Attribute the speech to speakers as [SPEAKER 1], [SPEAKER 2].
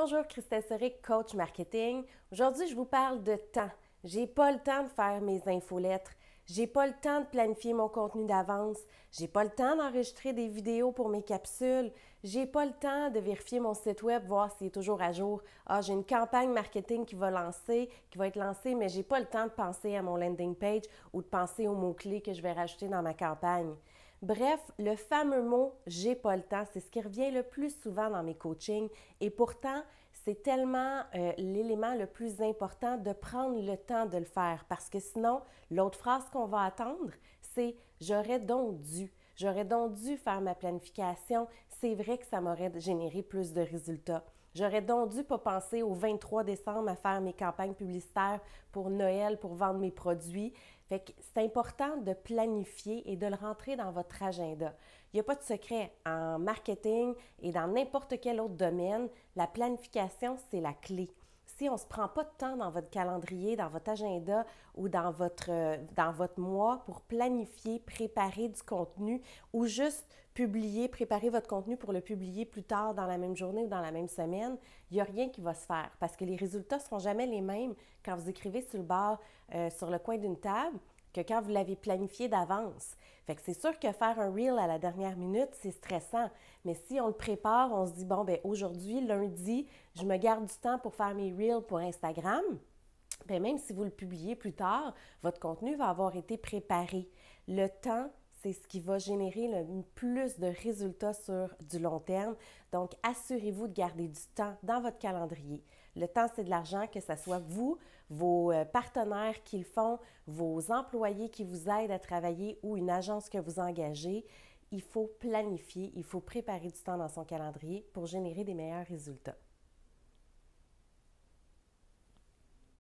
[SPEAKER 1] Bonjour, Christelle Soric, coach marketing. Aujourd'hui, je vous parle de temps. J'ai pas le temps de faire mes infolettres. J'ai pas le temps de planifier mon contenu d'avance. J'ai pas le temps d'enregistrer des vidéos pour mes capsules. J'ai pas le temps de vérifier mon site web, voir s'il est toujours à jour. Ah, j'ai une campagne marketing qui va lancer, qui va être lancée, mais j'ai pas le temps de penser à mon landing page ou de penser aux mots-clés que je vais rajouter dans ma campagne. Bref, le fameux mot j'ai pas le temps, c'est ce qui revient le plus souvent dans mes coachings et pourtant, c'est tellement euh, l'élément le plus important de prendre le temps de le faire parce que sinon, l'autre phrase qu'on va attendre, c'est j'aurais donc dû. J'aurais donc dû faire ma planification. C'est vrai que ça m'aurait généré plus de résultats. J'aurais donc dû pas penser au 23 décembre à faire mes campagnes publicitaires pour Noël, pour vendre mes produits. Fait que c'est important de planifier et de le rentrer dans votre agenda. Il n'y a pas de secret. En marketing et dans n'importe quel autre domaine, la planification, c'est la clé si on ne se prend pas de temps dans votre calendrier, dans votre agenda ou euh, dans votre, mois pour planifier, préparer du contenu ou juste publier, préparer votre contenu pour le publier plus tard dans la même journée ou dans la même semaine, il n'y a rien qui va se faire parce que les résultats ne seront jamais les mêmes quand vous écrivez sur le bar, euh, sur le coin d'une table que quand vous l'avez planifié d'avance. Fait que c'est sûr que faire un reel à la dernière minute, c'est stressant, mais si on le prépare, on se dit bon ben aujourd'hui lundi, je me garde du temps pour faire mes reels pour Instagram. Bien, même si vous le publiez plus tard, votre contenu va avoir été préparé. Le temps c'est ce qui va générer le plus de résultats sur du long terme. Donc, assurez-vous de garder du temps dans votre calendrier. Le temps, c'est de l'argent, que ce soit vous, vos euh, partenaires qui le font, vos employés qui vous aident à travailler ou une agence que vous engagez. Il faut planifier, il faut préparer du temps dans son calendrier pour générer des meilleurs résultats.